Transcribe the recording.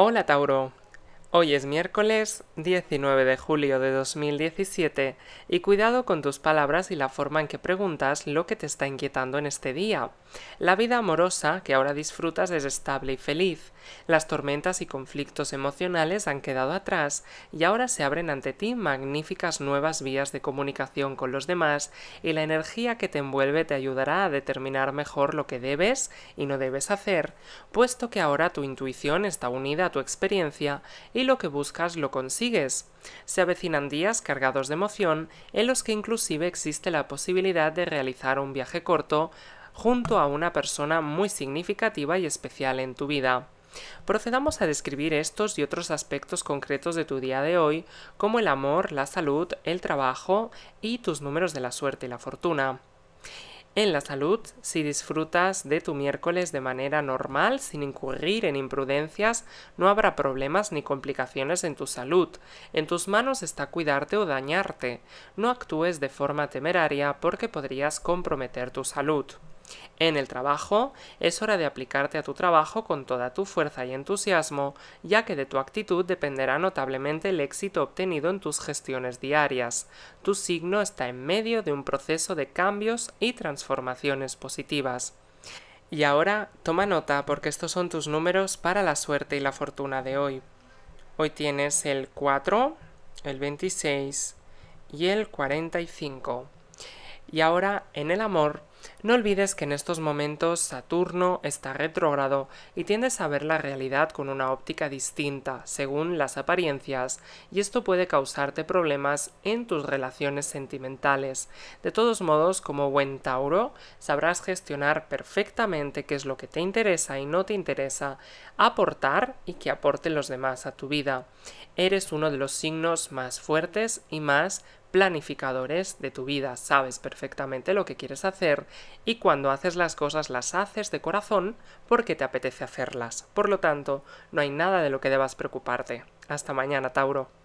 Hola Tauro. Hoy es miércoles 19 de julio de 2017 y cuidado con tus palabras y la forma en que preguntas lo que te está inquietando en este día. La vida amorosa que ahora disfrutas es estable y feliz. Las tormentas y conflictos emocionales han quedado atrás y ahora se abren ante ti magníficas nuevas vías de comunicación con los demás y la energía que te envuelve te ayudará a determinar mejor lo que debes y no debes hacer, puesto que ahora tu intuición está unida a tu experiencia y lo que buscas lo consigues. Se avecinan días cargados de emoción en los que inclusive existe la posibilidad de realizar un viaje corto junto a una persona muy significativa y especial en tu vida. Procedamos a describir estos y otros aspectos concretos de tu día de hoy, como el amor, la salud, el trabajo y tus números de la suerte y la fortuna en la salud si disfrutas de tu miércoles de manera normal, sin incurrir en imprudencias, no habrá problemas ni complicaciones en tu salud. En tus manos está cuidarte o dañarte. No actúes de forma temeraria porque podrías comprometer tu salud. En el trabajo, es hora de aplicarte a tu trabajo con toda tu fuerza y entusiasmo, ya que de tu actitud dependerá notablemente el éxito obtenido en tus gestiones diarias. Tu signo está en medio de un proceso de cambios y transformaciones positivas. Y ahora toma nota porque estos son tus números para la suerte y la fortuna de hoy. Hoy tienes el 4, el 26 y el 45. Y ahora en el amor no olvides que en estos momentos Saturno está retrógrado y tiendes a ver la realidad con una óptica distinta según las apariencias y esto puede causarte problemas en tus relaciones sentimentales. De todos modos, como buen Tauro, sabrás gestionar perfectamente qué es lo que te interesa y no te interesa aportar y que aporten los demás a tu vida. Eres uno de los signos más fuertes y más planificadores de tu vida, sabes perfectamente lo que quieres hacer y cuando haces las cosas las haces de corazón porque te apetece hacerlas. Por lo tanto, no hay nada de lo que debas preocuparte. Hasta mañana, Tauro.